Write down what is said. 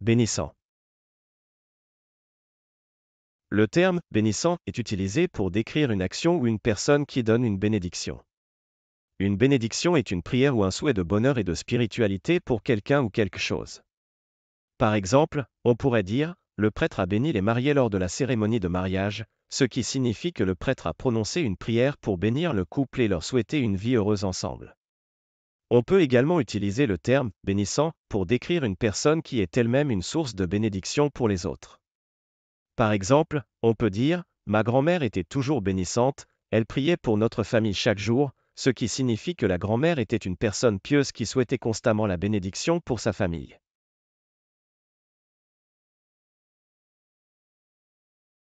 Bénissant. Le terme bénissant est utilisé pour décrire une action ou une personne qui donne une bénédiction. Une bénédiction est une prière ou un souhait de bonheur et de spiritualité pour quelqu'un ou quelque chose. Par exemple, on pourrait dire, le prêtre a béni les mariés lors de la cérémonie de mariage, ce qui signifie que le prêtre a prononcé une prière pour bénir le couple et leur souhaiter une vie heureuse ensemble. On peut également utiliser le terme bénissant pour décrire une personne qui est elle-même une source de bénédiction pour les autres. Par exemple, on peut dire ⁇ Ma grand-mère était toujours bénissante, elle priait pour notre famille chaque jour, ce qui signifie que la grand-mère était une personne pieuse qui souhaitait constamment la bénédiction pour sa famille.